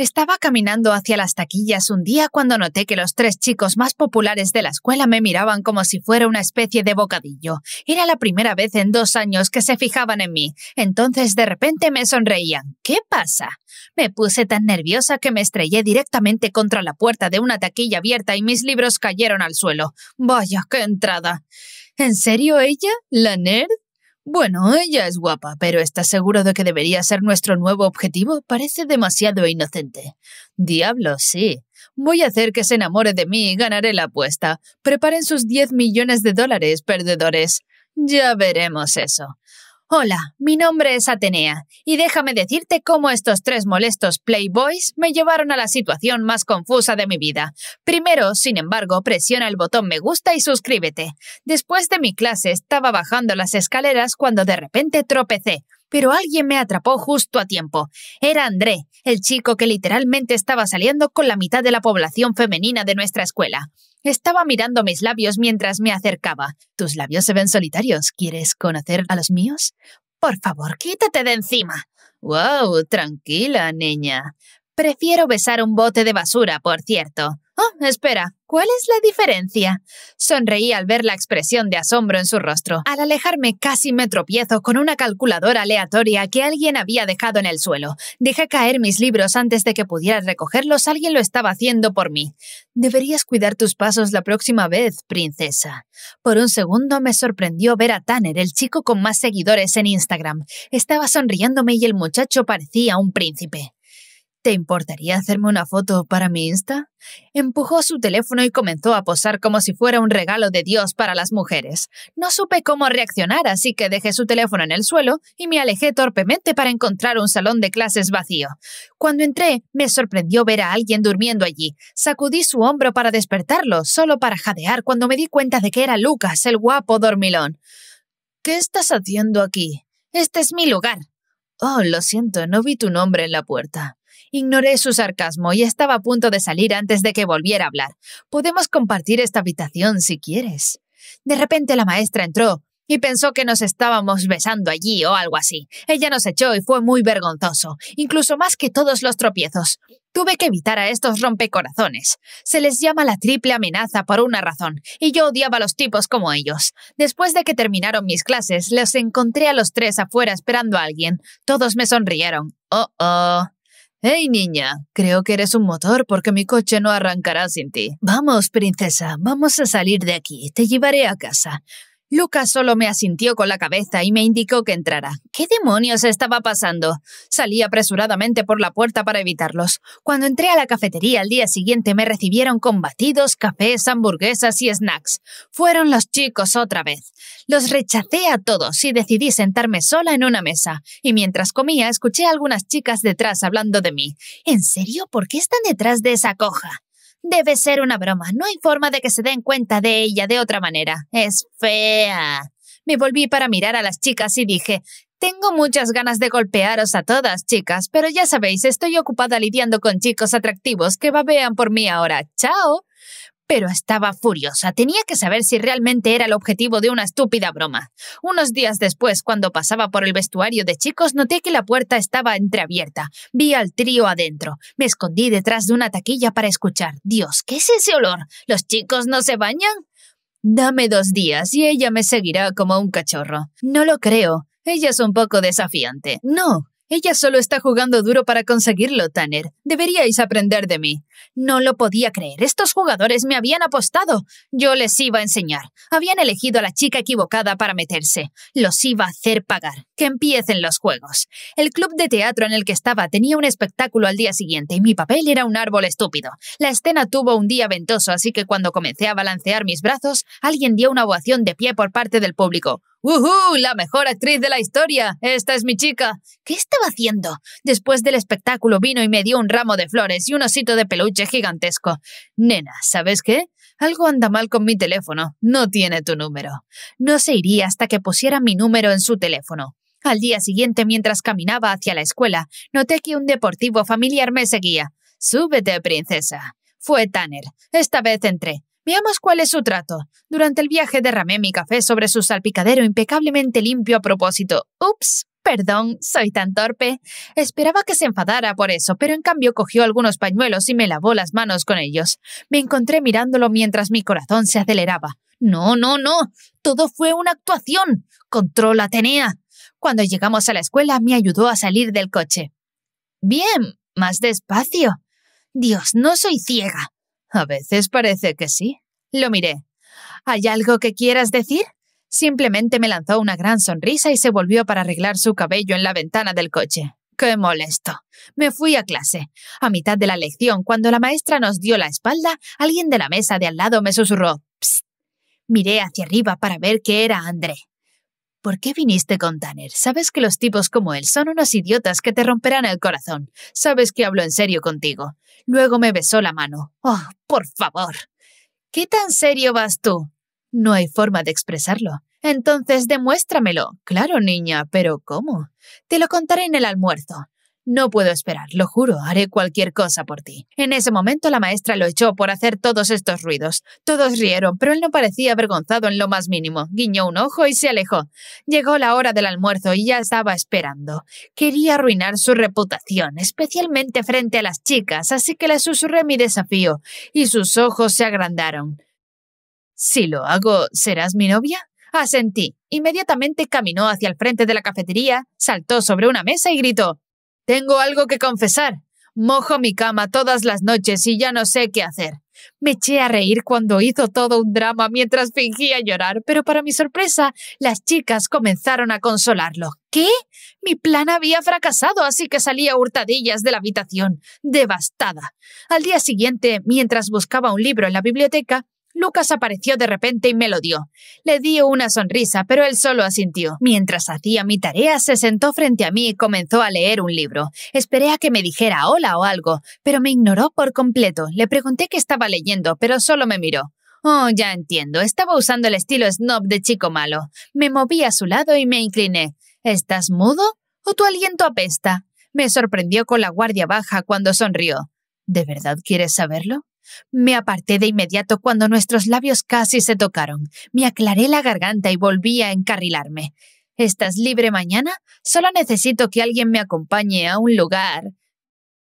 Estaba caminando hacia las taquillas un día cuando noté que los tres chicos más populares de la escuela me miraban como si fuera una especie de bocadillo. Era la primera vez en dos años que se fijaban en mí. Entonces de repente me sonreían. ¿Qué pasa? Me puse tan nerviosa que me estrellé directamente contra la puerta de una taquilla abierta y mis libros cayeron al suelo. Vaya, qué entrada. ¿En serio ella? ¿La nerd? Bueno, ella es guapa, pero ¿estás seguro de que debería ser nuestro nuevo objetivo? Parece demasiado inocente. Diablo, sí. Voy a hacer que se enamore de mí y ganaré la apuesta. Preparen sus 10 millones de dólares, perdedores. Ya veremos eso. Hola, mi nombre es Atenea, y déjame decirte cómo estos tres molestos Playboys me llevaron a la situación más confusa de mi vida. Primero, sin embargo, presiona el botón me gusta y suscríbete. Después de mi clase estaba bajando las escaleras cuando de repente tropecé. Pero alguien me atrapó justo a tiempo. Era André, el chico que literalmente estaba saliendo con la mitad de la población femenina de nuestra escuela. Estaba mirando mis labios mientras me acercaba. Tus labios se ven solitarios. ¿Quieres conocer a los míos? Por favor, quítate de encima. Wow, tranquila, niña. Prefiero besar un bote de basura, por cierto. Oh, espera, ¿Cuál es la diferencia? Sonreí al ver la expresión de asombro en su rostro. Al alejarme casi me tropiezo con una calculadora aleatoria que alguien había dejado en el suelo. Dejé caer mis libros antes de que pudiera recogerlos. Alguien lo estaba haciendo por mí. Deberías cuidar tus pasos la próxima vez, princesa. Por un segundo me sorprendió ver a Tanner, el chico con más seguidores en Instagram. Estaba sonriéndome y el muchacho parecía un príncipe. ¿Te importaría hacerme una foto para mi Insta? Empujó su teléfono y comenzó a posar como si fuera un regalo de Dios para las mujeres. No supe cómo reaccionar, así que dejé su teléfono en el suelo y me alejé torpemente para encontrar un salón de clases vacío. Cuando entré, me sorprendió ver a alguien durmiendo allí. Sacudí su hombro para despertarlo, solo para jadear cuando me di cuenta de que era Lucas, el guapo dormilón. ¿Qué estás haciendo aquí? Este es mi lugar. Oh, lo siento, no vi tu nombre en la puerta. Ignoré su sarcasmo y estaba a punto de salir antes de que volviera a hablar. Podemos compartir esta habitación si quieres. De repente la maestra entró y pensó que nos estábamos besando allí o algo así. Ella nos echó y fue muy vergonzoso, incluso más que todos los tropiezos. Tuve que evitar a estos rompecorazones. Se les llama la triple amenaza por una razón, y yo odiaba a los tipos como ellos. Después de que terminaron mis clases, los encontré a los tres afuera esperando a alguien. Todos me sonrieron. Oh, oh. Hey niña, creo que eres un motor porque mi coche no arrancará sin ti. Vamos, princesa, vamos a salir de aquí. Te llevaré a casa. Lucas solo me asintió con la cabeza y me indicó que entrara. ¿Qué demonios estaba pasando? Salí apresuradamente por la puerta para evitarlos. Cuando entré a la cafetería al día siguiente me recibieron con batidos, cafés, hamburguesas y snacks. Fueron los chicos otra vez. Los rechacé a todos y decidí sentarme sola en una mesa. Y mientras comía escuché a algunas chicas detrás hablando de mí. ¿En serio? ¿Por qué están detrás de esa coja? Debe ser una broma. No hay forma de que se den cuenta de ella de otra manera. Es fea. Me volví para mirar a las chicas y dije, tengo muchas ganas de golpearos a todas, chicas, pero ya sabéis, estoy ocupada lidiando con chicos atractivos que babean por mí ahora. ¡Chao! pero estaba furiosa. Tenía que saber si realmente era el objetivo de una estúpida broma. Unos días después, cuando pasaba por el vestuario de chicos, noté que la puerta estaba entreabierta. Vi al trío adentro. Me escondí detrás de una taquilla para escuchar. Dios, ¿qué es ese olor? ¿Los chicos no se bañan? Dame dos días y ella me seguirá como un cachorro. No lo creo. Ella es un poco desafiante. No, ella solo está jugando duro para conseguirlo, Tanner. Deberíais aprender de mí. No lo podía creer. Estos jugadores me habían apostado. Yo les iba a enseñar. Habían elegido a la chica equivocada para meterse. Los iba a hacer pagar. Que empiecen los juegos. El club de teatro en el que estaba tenía un espectáculo al día siguiente y mi papel era un árbol estúpido. La escena tuvo un día ventoso, así que cuando comencé a balancear mis brazos, alguien dio una ovación de pie por parte del público. ¡Uhú! ¡La mejor actriz de la historia! ¡Esta es mi chica! ¿Qué estaba haciendo? Después del espectáculo vino y me dio un ramo de flores y un osito de peluche gigantesco. Nena, ¿sabes qué? Algo anda mal con mi teléfono. No tiene tu número. No se iría hasta que pusiera mi número en su teléfono. Al día siguiente, mientras caminaba hacia la escuela, noté que un deportivo familiar me seguía. Súbete, princesa. Fue Tanner. Esta vez entré. Veamos cuál es su trato. Durante el viaje derramé mi café sobre su salpicadero impecablemente limpio a propósito. Ups, perdón, soy tan torpe. Esperaba que se enfadara por eso, pero en cambio cogió algunos pañuelos y me lavó las manos con ellos. Me encontré mirándolo mientras mi corazón se aceleraba. No, no, no. Todo fue una actuación. la Atenea. Cuando llegamos a la escuela me ayudó a salir del coche. Bien, más despacio. Dios, no soy ciega. A veces parece que sí. Lo miré. ¿Hay algo que quieras decir? Simplemente me lanzó una gran sonrisa y se volvió para arreglar su cabello en la ventana del coche. ¡Qué molesto! Me fui a clase. A mitad de la lección, cuando la maestra nos dio la espalda, alguien de la mesa de al lado me susurró. Psst. Miré hacia arriba para ver qué era André. ¿Por qué viniste con Tanner? Sabes que los tipos como él son unos idiotas que te romperán el corazón. Sabes que hablo en serio contigo. Luego me besó la mano. Oh, por favor. ¿Qué tan serio vas tú? No hay forma de expresarlo. Entonces demuéstramelo. Claro, niña, pero ¿cómo? Te lo contaré en el almuerzo. No puedo esperar, lo juro, haré cualquier cosa por ti. En ese momento la maestra lo echó por hacer todos estos ruidos. Todos rieron, pero él no parecía avergonzado en lo más mínimo. Guiñó un ojo y se alejó. Llegó la hora del almuerzo y ya estaba esperando. Quería arruinar su reputación, especialmente frente a las chicas, así que le susurré mi desafío, y sus ojos se agrandaron. Si lo hago, ¿serás mi novia? Asentí. Inmediatamente caminó hacia el frente de la cafetería, saltó sobre una mesa y gritó tengo algo que confesar. Mojo mi cama todas las noches y ya no sé qué hacer. Me eché a reír cuando hizo todo un drama mientras fingía llorar, pero para mi sorpresa, las chicas comenzaron a consolarlo. ¿Qué? Mi plan había fracasado, así que salí a hurtadillas de la habitación, devastada. Al día siguiente, mientras buscaba un libro en la biblioteca, Lucas apareció de repente y me lo dio. Le di una sonrisa, pero él solo asintió. Mientras hacía mi tarea, se sentó frente a mí y comenzó a leer un libro. Esperé a que me dijera hola o algo, pero me ignoró por completo. Le pregunté qué estaba leyendo, pero solo me miró. Oh, ya entiendo. Estaba usando el estilo snob de chico malo. Me moví a su lado y me incliné. ¿Estás mudo? ¿O tu aliento apesta? Me sorprendió con la guardia baja cuando sonrió. ¿De verdad quieres saberlo? Me aparté de inmediato cuando nuestros labios casi se tocaron. Me aclaré la garganta y volví a encarrilarme. ¿Estás libre mañana? Solo necesito que alguien me acompañe a un lugar.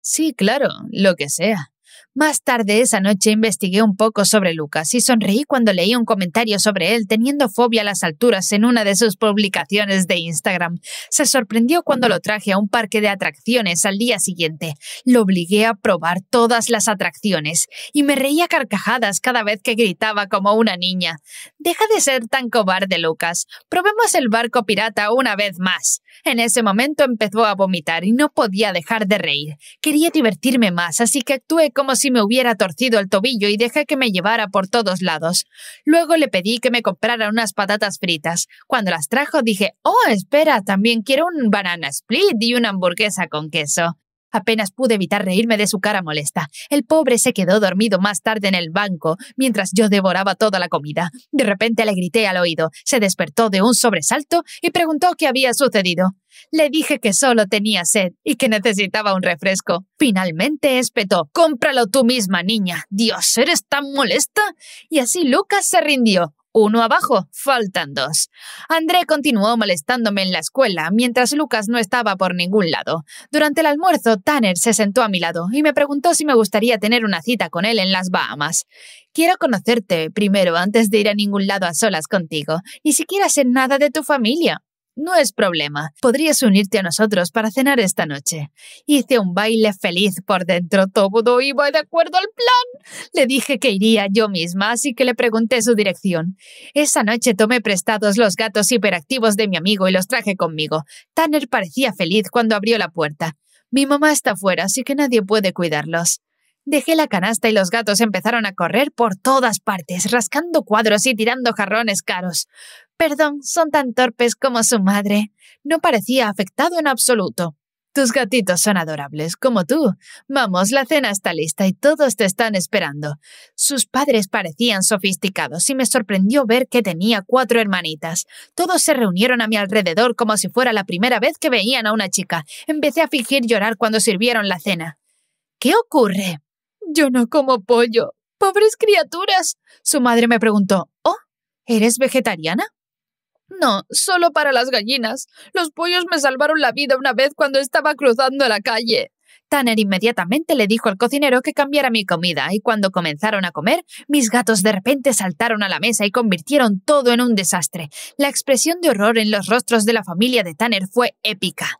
Sí, claro, lo que sea. Más tarde esa noche investigué un poco sobre Lucas y sonreí cuando leí un comentario sobre él teniendo fobia a las alturas en una de sus publicaciones de Instagram. Se sorprendió cuando lo traje a un parque de atracciones al día siguiente. Lo obligué a probar todas las atracciones y me reía carcajadas cada vez que gritaba como una niña. Deja de ser tan cobarde, Lucas. Probemos el barco pirata una vez más. En ese momento empezó a vomitar y no podía dejar de reír. Quería divertirme más, así que actué como si me hubiera torcido el tobillo y dejé que me llevara por todos lados. Luego le pedí que me comprara unas patatas fritas. Cuando las trajo dije, oh, espera, también quiero un banana split y una hamburguesa con queso. Apenas pude evitar reírme de su cara molesta. El pobre se quedó dormido más tarde en el banco, mientras yo devoraba toda la comida. De repente le grité al oído. Se despertó de un sobresalto y preguntó qué había sucedido. Le dije que solo tenía sed y que necesitaba un refresco. Finalmente espetó. Cómpralo tú misma, niña. Dios, ¿eres tan molesta? Y así Lucas se rindió. Uno abajo, faltan dos. André continuó molestándome en la escuela mientras Lucas no estaba por ningún lado. Durante el almuerzo, Tanner se sentó a mi lado y me preguntó si me gustaría tener una cita con él en las Bahamas. Quiero conocerte primero antes de ir a ningún lado a solas contigo, ni siquiera sé nada de tu familia, no es problema, podrías unirte a nosotros para cenar esta noche. Hice un baile feliz por dentro, todo iba de acuerdo al plan. Le dije que iría yo misma, así que le pregunté su dirección. Esa noche tomé prestados los gatos hiperactivos de mi amigo y los traje conmigo. Tanner parecía feliz cuando abrió la puerta. Mi mamá está fuera, así que nadie puede cuidarlos. Dejé la canasta y los gatos empezaron a correr por todas partes, rascando cuadros y tirando jarrones caros. Perdón, son tan torpes como su madre. No parecía afectado en absoluto. Tus gatitos son adorables, como tú. Vamos, la cena está lista y todos te están esperando. Sus padres parecían sofisticados y me sorprendió ver que tenía cuatro hermanitas. Todos se reunieron a mi alrededor como si fuera la primera vez que veían a una chica. Empecé a fingir llorar cuando sirvieron la cena. ¿Qué ocurre? Yo no como pollo. Pobres criaturas. Su madre me preguntó, ¿Oh? ¿Eres vegetariana? No, solo para las gallinas. Los pollos me salvaron la vida una vez cuando estaba cruzando la calle. Tanner inmediatamente le dijo al cocinero que cambiara mi comida, y cuando comenzaron a comer, mis gatos de repente saltaron a la mesa y convirtieron todo en un desastre. La expresión de horror en los rostros de la familia de Tanner fue épica.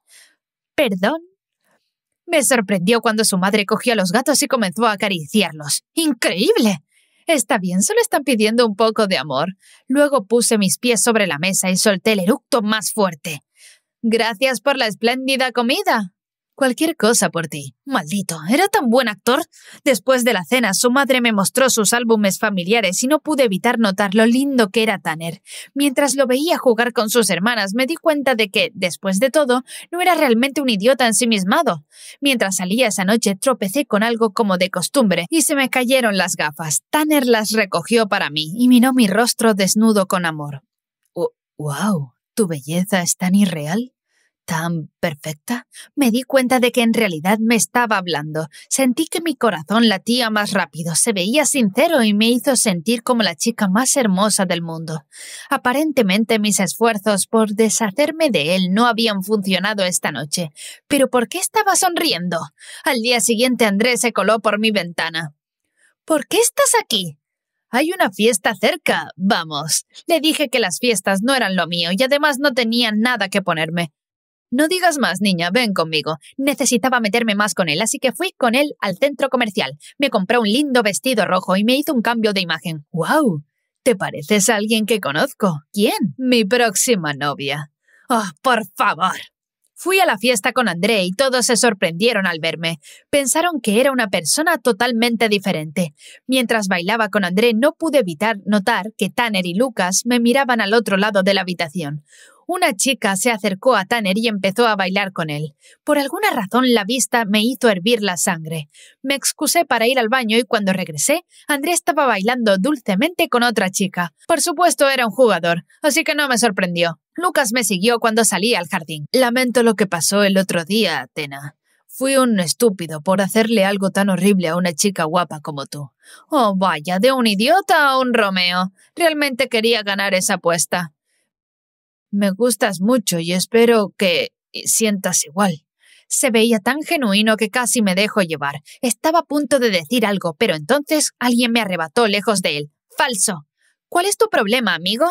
¿Perdón? Me sorprendió cuando su madre cogió a los gatos y comenzó a acariciarlos. ¡Increíble! Está bien, solo están pidiendo un poco de amor. Luego puse mis pies sobre la mesa y solté el eructo más fuerte. Gracias por la espléndida comida. Cualquier cosa por ti. Maldito, era tan buen actor. Después de la cena, su madre me mostró sus álbumes familiares y no pude evitar notar lo lindo que era Tanner. Mientras lo veía jugar con sus hermanas, me di cuenta de que, después de todo, no era realmente un idiota ensimismado. Mientras salía esa noche, tropecé con algo como de costumbre y se me cayeron las gafas. Tanner las recogió para mí y miró mi rostro desnudo con amor. ¡Wow! Oh, ¿Tu belleza es tan irreal? tan perfecta, me di cuenta de que en realidad me estaba hablando. Sentí que mi corazón latía más rápido, se veía sincero y me hizo sentir como la chica más hermosa del mundo. Aparentemente mis esfuerzos por deshacerme de él no habían funcionado esta noche. Pero ¿por qué estaba sonriendo? Al día siguiente Andrés se coló por mi ventana. ¿Por qué estás aquí? Hay una fiesta cerca. Vamos. Le dije que las fiestas no eran lo mío y además no tenía nada que ponerme. No digas más, niña, ven conmigo. Necesitaba meterme más con él, así que fui con él al centro comercial. Me compré un lindo vestido rojo y me hizo un cambio de imagen. ¡Wow! Te pareces a alguien que conozco. ¿Quién? Mi próxima novia. ¡Oh, por favor! Fui a la fiesta con André y todos se sorprendieron al verme. Pensaron que era una persona totalmente diferente. Mientras bailaba con André no pude evitar notar que Tanner y Lucas me miraban al otro lado de la habitación una chica se acercó a Tanner y empezó a bailar con él. Por alguna razón la vista me hizo hervir la sangre. Me excusé para ir al baño y cuando regresé, André estaba bailando dulcemente con otra chica. Por supuesto era un jugador, así que no me sorprendió. Lucas me siguió cuando salí al jardín. Lamento lo que pasó el otro día, Atena. Fui un estúpido por hacerle algo tan horrible a una chica guapa como tú. Oh, vaya, de un idiota a un Romeo. Realmente quería ganar esa apuesta. Me gustas mucho y espero que eh, sientas igual. Se veía tan genuino que casi me dejo llevar. Estaba a punto de decir algo, pero entonces alguien me arrebató lejos de él. Falso. ¿Cuál es tu problema, amigo?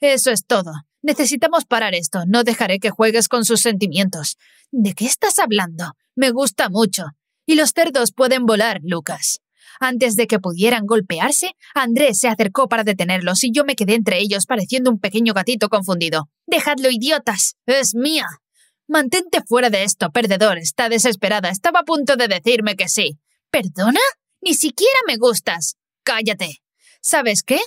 Eso es todo. Necesitamos parar esto. No dejaré que juegues con sus sentimientos. ¿De qué estás hablando? Me gusta mucho. Y los cerdos pueden volar, Lucas. Antes de que pudieran golpearse, Andrés se acercó para detenerlos y yo me quedé entre ellos pareciendo un pequeño gatito confundido. ¡Dejadlo, idiotas! ¡Es mía! Mantente fuera de esto, perdedor. Está desesperada. Estaba a punto de decirme que sí. ¿Perdona? Ni siquiera me gustas. Cállate. ¿Sabes qué?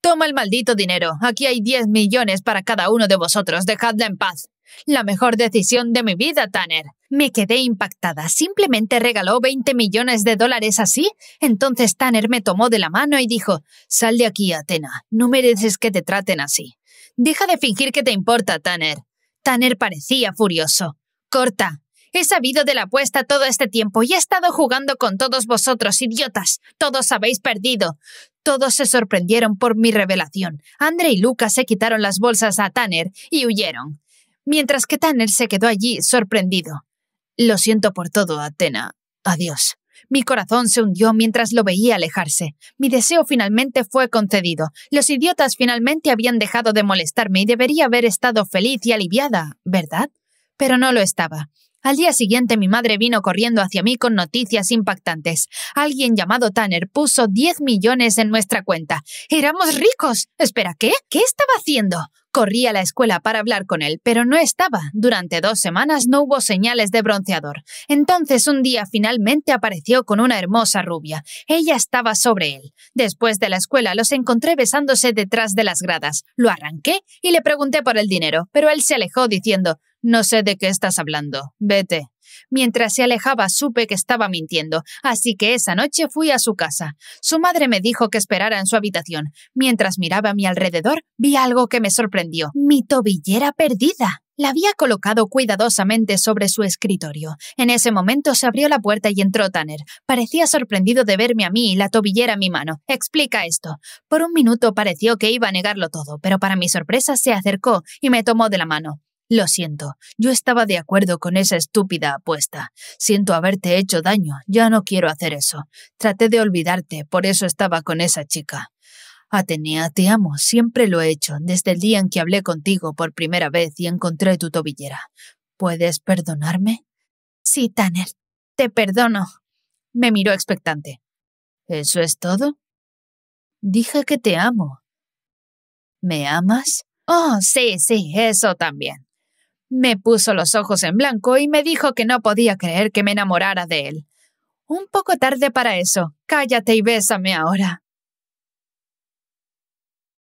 Toma el maldito dinero. Aquí hay diez millones para cada uno de vosotros. Dejadla en paz. La mejor decisión de mi vida, Tanner. Me quedé impactada. Simplemente regaló 20 millones de dólares así. Entonces Tanner me tomó de la mano y dijo, Sal de aquí, Atena. No mereces que te traten así. Deja de fingir que te importa, Tanner. Tanner parecía furioso. Corta. He sabido de la apuesta todo este tiempo y he estado jugando con todos vosotros, idiotas. Todos habéis perdido. Todos se sorprendieron por mi revelación. Andre y Lucas se quitaron las bolsas a Tanner y huyeron mientras que Tanner se quedó allí sorprendido. Lo siento por todo, Atena. Adiós. Mi corazón se hundió mientras lo veía alejarse. Mi deseo finalmente fue concedido. Los idiotas finalmente habían dejado de molestarme y debería haber estado feliz y aliviada, ¿verdad? Pero no lo estaba. Al día siguiente mi madre vino corriendo hacia mí con noticias impactantes. Alguien llamado Tanner puso 10 millones en nuestra cuenta. ¡Éramos ricos! Espera, ¿qué? ¿Qué estaba haciendo? Corrí a la escuela para hablar con él, pero no estaba. Durante dos semanas no hubo señales de bronceador. Entonces un día finalmente apareció con una hermosa rubia. Ella estaba sobre él. Después de la escuela los encontré besándose detrás de las gradas. Lo arranqué y le pregunté por el dinero, pero él se alejó diciendo No sé de qué estás hablando. Vete. Mientras se alejaba supe que estaba mintiendo, así que esa noche fui a su casa. Su madre me dijo que esperara en su habitación. Mientras miraba a mi alrededor, vi algo que me sorprendió. Mi tobillera perdida. La había colocado cuidadosamente sobre su escritorio. En ese momento se abrió la puerta y entró Tanner. Parecía sorprendido de verme a mí y la tobillera en mi mano. Explica esto. Por un minuto pareció que iba a negarlo todo, pero para mi sorpresa se acercó y me tomó de la mano. Lo siento, yo estaba de acuerdo con esa estúpida apuesta. Siento haberte hecho daño, ya no quiero hacer eso. Traté de olvidarte, por eso estaba con esa chica. Atenea, te amo, siempre lo he hecho, desde el día en que hablé contigo por primera vez y encontré tu tobillera. ¿Puedes perdonarme? Sí, Tanner, te perdono. Me miró expectante. ¿Eso es todo? Dije que te amo. ¿Me amas? Oh, sí, sí, eso también. Me puso los ojos en blanco y me dijo que no podía creer que me enamorara de él. Un poco tarde para eso. Cállate y bésame ahora.